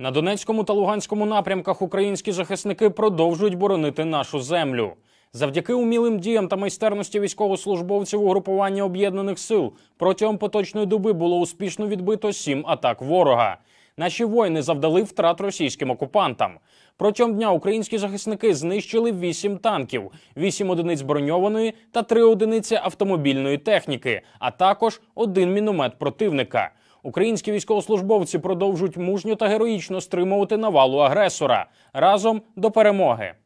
На Донецькому та Луганському напрямках українські захисники продовжують боронити нашу землю. Завдяки умілим діям та майстерності військовослужбовців угрупування об'єднаних сил протягом поточної доби було успішно відбито сім атак ворога. Наші воїни завдали втрат російським окупантам. Протягом дня українські захисники знищили вісім танків, вісім одиниць броньованої та три одиниці автомобільної техніки, а також один міномет противника. Українські військовослужбовці продовжують мужньо та героїчно стримувати навалу агресора разом до перемоги.